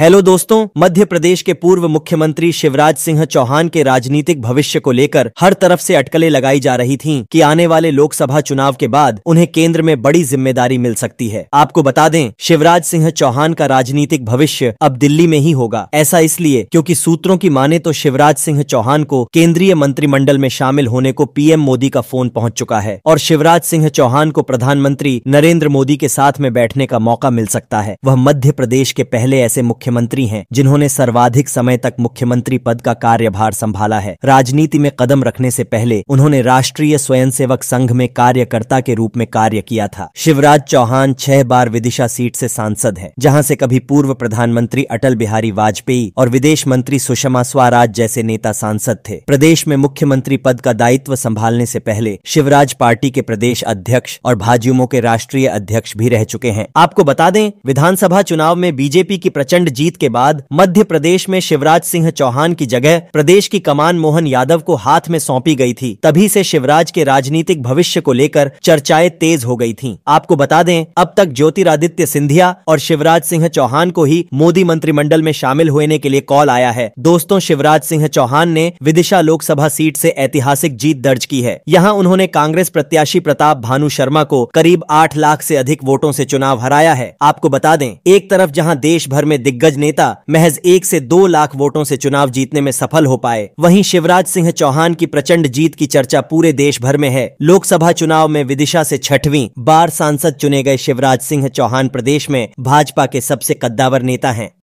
Hello दोस्तों मध्य प्रदेश के पूर्व मुख्यमंत्री शिवराज सिंह चौहान के राजनीतिक भविष्य को लेकर हर तरफ से अटकलें लगाई जा रही थीं कि आने वाले लोकसभा चुनाव के बाद उन्हें केंद्र में बड़ी जिम्मेदारी मिल सकती है आपको बता दें शिवराज सिंह चौहान का राजनीतिक भविष्य अब दिल्ली में ही होगा ऐसा इसलिए क्योंकि सूत्रों की माने तो शिवराज सिंह चौहान को केंद्रीय मंत्रिमंडल में शामिल होने को पीएम मोदी का फोन पहुँच चुका है और शिवराज सिंह चौहान को प्रधानमंत्री नरेंद्र मोदी के साथ में बैठने का मौका मिल सकता है वह मध्य प्रदेश के पहले ऐसे मुख्य मुख्यमंत्री हैं जिन्होंने सर्वाधिक समय तक मुख्यमंत्री पद का कार्यभार संभाला है राजनीति में कदम रखने से पहले उन्होंने राष्ट्रीय स्वयंसेवक संघ में कार्यकर्ता के रूप में कार्य किया था शिवराज चौहान छह बार विदिशा सीट से सांसद हैं जहां से कभी पूर्व प्रधानमंत्री अटल बिहारी वाजपेयी और विदेश मंत्री सुषमा स्वराज जैसे नेता सांसद थे प्रदेश में मुख्यमंत्री पद का दायित्व संभालने से पहले शिवराज पार्टी के प्रदेश अध्यक्ष और भाजयुमो के राष्ट्रीय अध्यक्ष भी रह चुके हैं आपको बता दें विधानसभा चुनाव में बीजेपी की प्रचंड जीत के बाद मध्य प्रदेश में शिवराज सिंह चौहान की जगह प्रदेश की कमान मोहन यादव को हाथ में सौंपी गई थी तभी से शिवराज के राजनीतिक भविष्य को लेकर चर्चाएं तेज हो गई थीं। आपको बता दें अब तक ज्योतिरादित्य सिंधिया और शिवराज सिंह चौहान को ही मोदी मंत्रिमंडल में शामिल होने के लिए कॉल आया है दोस्तों शिवराज सिंह चौहान ने विदिशा लोकसभा सीट से ऐतिहासिक जीत दर्ज की है यहाँ उन्होंने कांग्रेस प्रत्याशी प्रताप भानु शर्मा को करीब आठ लाख से अधिक वोटों से चुनाव हराया है आपको बता दें एक तरफ जहां देश भर में दिग्गज दिग्गज नेता महज एक से दो लाख वोटों से चुनाव जीतने में सफल हो पाए वहीं शिवराज सिंह चौहान की प्रचंड जीत की चर्चा पूरे देश भर में है लोकसभा चुनाव में विदिशा से छठवीं बार सांसद चुने गए शिवराज सिंह चौहान प्रदेश में भाजपा के सबसे कद्दावर नेता हैं